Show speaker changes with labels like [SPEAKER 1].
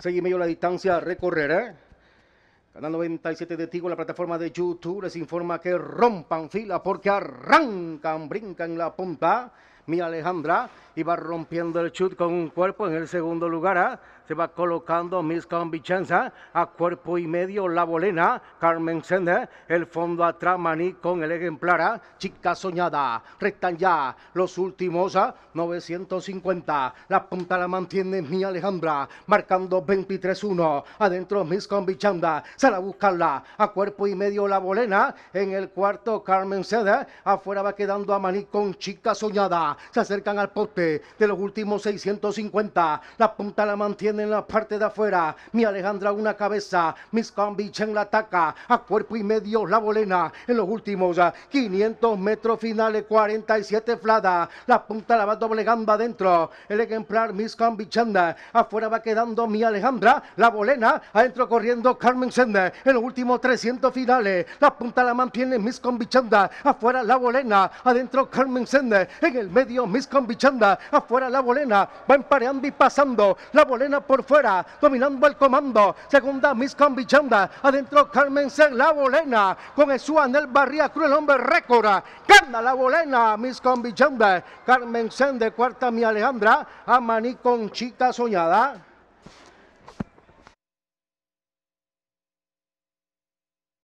[SPEAKER 1] 6 y medio la distancia recorrer. ¿eh? Canal 97 de Tigo, la plataforma de YouTube, les informa que rompan fila porque arrancan, brincan la punta mi Alejandra, y va rompiendo el chute con un cuerpo en el segundo lugar. ¿ah? Se va colocando Miss Convichanza... ¿ah? a cuerpo y medio la bolena, Carmen Sender, el fondo atrás Maní con el ejemplar, chica soñada, rectan ya los últimos ¿ah? a 950. La punta la mantiene mi Alejandra, marcando 23-1. Adentro Miss ...se sale a buscarla a cuerpo y medio la bolena. En el cuarto Carmen Sender, afuera va quedando a Maní con chica soñada se acercan al poste de los últimos 650. La punta la mantiene en la parte de afuera. Mi Alejandra una cabeza. Miss Convich en la ataca. A cuerpo y medio la bolena. En los últimos 500 metros finales 47 flada. La punta la va doblegando adentro. El ejemplar Miss Cambichanda. Afuera va quedando mi Alejandra. La bolena. Adentro corriendo Carmen Sender. En los últimos 300 finales. La punta la mantiene Miss Cambichanda. Afuera la bolena. Adentro Carmen Sender. En el medio Miss afuera la bolena, va empareando y pasando, la bolena por fuera, dominando el comando, segunda Miss Convichanda, adentro Carmen Sen, la bolena, con el Anel Barría Cruz, hombre récord, gana la bolena Miss Convichanda, Carmen Sen de cuarta mi Alejandra, a Maní con chica soñada.